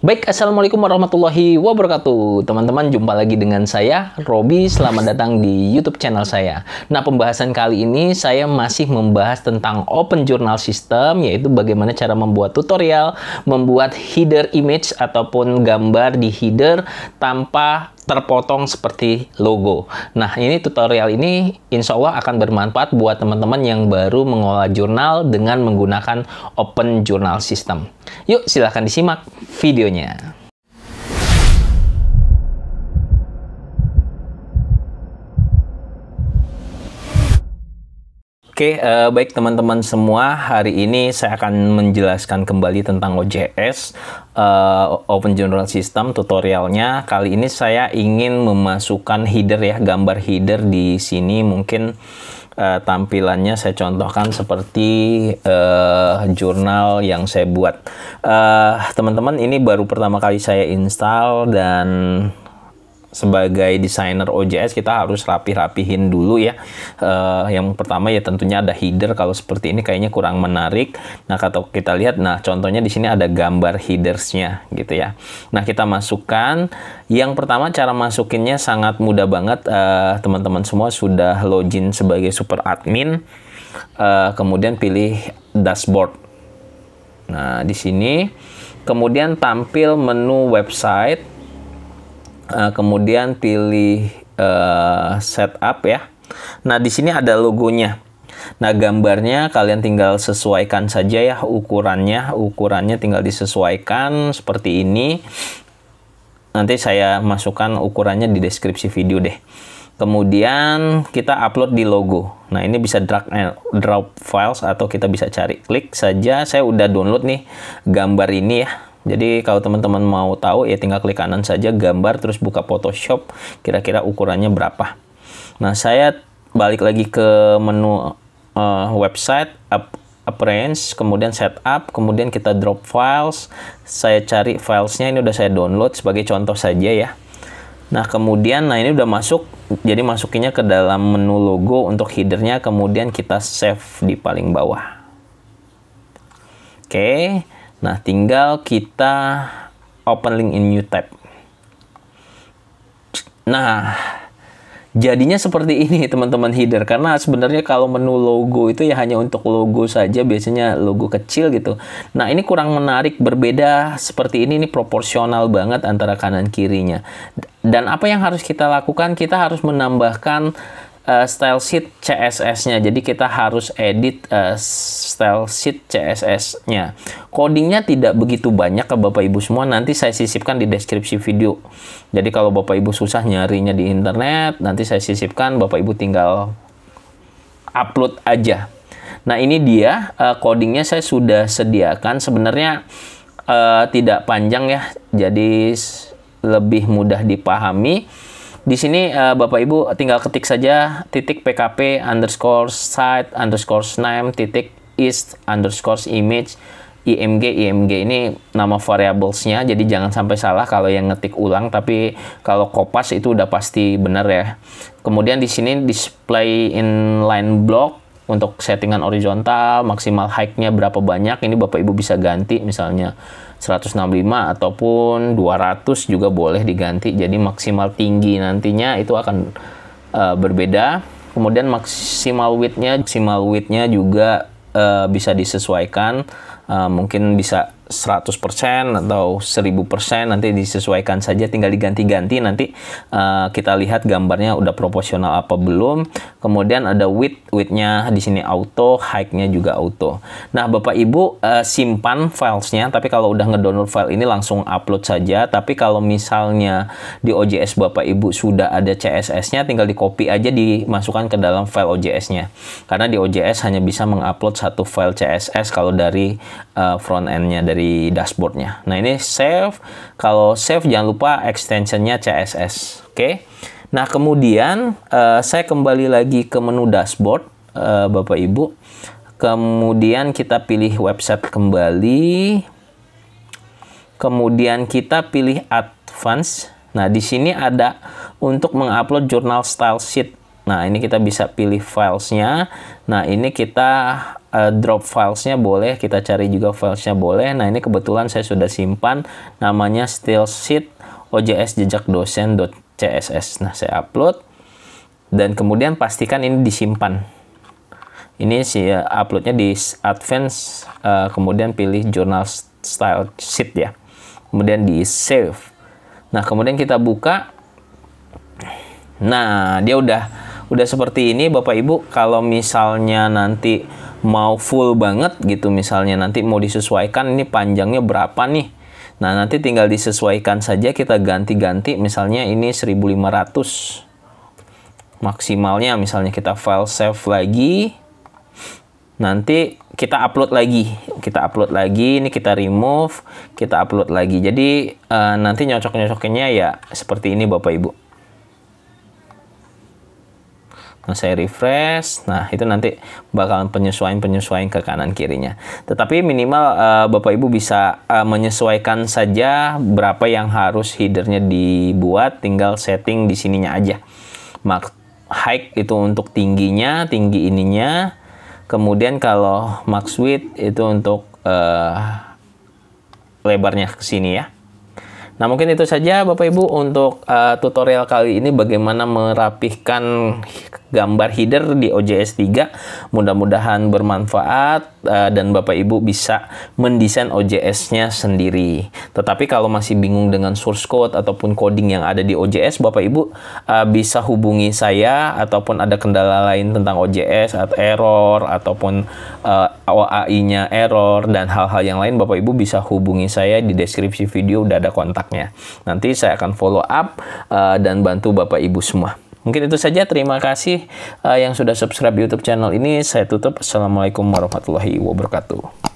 Baik, Assalamualaikum warahmatullahi wabarakatuh. Teman-teman, jumpa lagi dengan saya, Robi. Selamat datang di YouTube channel saya. Nah, pembahasan kali ini saya masih membahas tentang Open Journal System, yaitu bagaimana cara membuat tutorial, membuat header image ataupun gambar di header tanpa terpotong seperti logo. Nah, ini tutorial ini insya Allah akan bermanfaat buat teman-teman yang baru mengolah jurnal dengan menggunakan Open Journal System. Yuk, silahkan disimak videonya. Oke, uh, baik teman-teman semua, hari ini saya akan menjelaskan kembali tentang OJS uh, eh, Open General System tutorialnya. Kali ini saya ingin memasukkan header ya, gambar header di sini mungkin uh, tampilannya saya contohkan seperti uh, jurnal yang saya buat. Teman-teman, uh, ini baru pertama kali saya install dan sebagai desainer OJS kita harus rapi rapihin dulu ya. Uh, yang pertama ya tentunya ada header kalau seperti ini kayaknya kurang menarik. Nah kalau kita lihat, nah contohnya di sini ada gambar headersnya gitu ya. Nah kita masukkan. Yang pertama cara masukinnya sangat mudah banget eh, teman-teman uh, semua sudah login sebagai super admin. Uh, kemudian pilih dashboard. Nah di sini kemudian tampil menu website Eh, kemudian pilih uh, setup ya. Nah di sini ada logonya. Nah gambarnya kalian tinggal sesuaikan saja ya ukurannya, ukurannya tinggal disesuaikan seperti ini. Nanti saya masukkan ukurannya di deskripsi video deh. Kemudian kita upload di logo. Nah ini bisa drag and drop files atau kita bisa cari klik saja. Saya udah download nih gambar ini ya jadi kalau teman-teman mau tahu ya tinggal klik kanan saja gambar terus buka Photoshop kira-kira ukurannya berapa. Nah, saya balik lagi ke menu uh, website up, appearance, kemudian setup, kemudian kita drop files. Saya cari filesnya ini udah saya download sebagai contoh saja ya. Nah, kemudian nah ini udah masuk jadi masukinnya ke dalam menu logo untuk headernya kemudian kita save di paling bawah. Oke. Okay Nah, tinggal kita open link in new tab. Nah, jadinya seperti ini teman-teman header karena sebenarnya kalau menu logo itu ya hanya untuk logo saja biasanya logo kecil gitu. Nah, ini kurang menarik berbeda seperti ini ini proporsional banget antara kanan kirinya. Dan apa yang harus kita lakukan? Kita harus menambahkan Eh, style sheet CSS-nya. Jadi kita harus edit uh, style sheet CSS-nya. Codingnya tidak begitu banyak ke Bapak Ibu semua. Nanti saya sisipkan di deskripsi video. Jadi kalau Bapak Ibu susah nyarinya di internet, nanti saya sisipkan Bapak Ibu tinggal upload aja. Nah ini dia uh, codingnya saya sudah sediakan. Sebenarnya uh, tidak panjang ya. Jadi lebih mudah dipahami di sini uh, Bapak Ibu tinggal ketik saja titik PKP underscore site underscore name titik east underscore image IMG IMG ini nama variablesnya jadi jangan sampai salah kalau yang ngetik ulang tapi kalau kopas itu udah pasti benar ya kemudian di sini display inline block untuk settingan horizontal, maksimal high-nya berapa banyak, ini Bapak Ibu bisa ganti misalnya 165 ataupun 200 juga boleh diganti. Jadi maksimal tinggi nantinya itu akan uh, berbeda. Kemudian maksimal width-nya, maksimal width-nya juga uh, bisa disesuaikan. Uh, mungkin bisa 100% atau 1000% nanti disesuaikan saja tinggal diganti-ganti nanti uh, kita lihat gambarnya udah proporsional apa belum kemudian ada width widthnya di sini auto height nya juga auto nah Bapak Ibu uh, simpan filesnya tapi kalau udah ngedownload file ini langsung upload saja tapi kalau misalnya di OJS Bapak Ibu sudah ada CSS-nya tinggal di copy aja dimasukkan ke dalam file OJS-nya karena di OJS hanya bisa mengupload satu file CSS kalau dari uh, front end-nya dari dari dashboardnya. Nah ini save, kalau save jangan lupa extensionnya CSS, oke? Okay? Nah kemudian uh, saya kembali lagi ke menu dashboard, uh, Bapak Ibu. Kemudian kita pilih website kembali. Kemudian kita pilih advance. Nah di sini ada untuk mengupload jurnal style sheet. Nah, ini kita bisa pilih filesnya. Nah, ini kita uh, drop filesnya boleh, kita cari juga filesnya boleh. Nah, ini kebetulan saya sudah simpan namanya still sheet OJS jejak dosen.css. Nah, saya upload dan kemudian pastikan ini disimpan. Ini si eh, uploadnya di advance, uh, kemudian pilih journal style sheet ya. Kemudian di save. Nah, kemudian kita buka. Nah, dia udah udah seperti ini Bapak Ibu kalau misalnya nanti mau full banget gitu misalnya nanti mau disesuaikan ini panjangnya berapa nih Nah nanti tinggal disesuaikan saja kita ganti-ganti misalnya ini 1500 maksimalnya misalnya kita file save lagi nanti kita upload lagi kita upload lagi ini kita remove kita upload lagi jadi uh, nanti nyocok-nyocoknya ya seperti ini Bapak Ibu Nah, saya refresh. Nah, itu nanti bakalan penyesuaian-penyesuaian ke kanan kirinya. Tetapi minimal uh, Bapak Ibu bisa uh, menyesuaikan saja berapa yang harus headernya dibuat, tinggal setting di sininya aja. max height itu untuk tingginya, tinggi ininya. Kemudian kalau max width itu untuk uh, lebarnya ke sini ya. Nah, mungkin itu saja Bapak Ibu untuk uh, tutorial kali ini bagaimana merapihkan gambar header di OJS 3. Mudah-mudahan bermanfaat uh, dan Bapak Ibu bisa mendesain OJS-nya sendiri. Tetapi kalau masih bingung dengan source code ataupun coding yang ada di OJS, Bapak Ibu uh, bisa hubungi saya ataupun ada kendala lain tentang OJS atau error ataupun uh, eh, OAI-nya error dan hal-hal yang lain Bapak Ibu bisa hubungi saya di deskripsi video udah ada kontaknya. Nanti saya akan follow up uh, dan bantu Bapak Ibu semua. Mungkin itu saja. Terima kasih uh, yang sudah subscribe YouTube channel ini. Saya tutup. Assalamualaikum warahmatullahi wabarakatuh.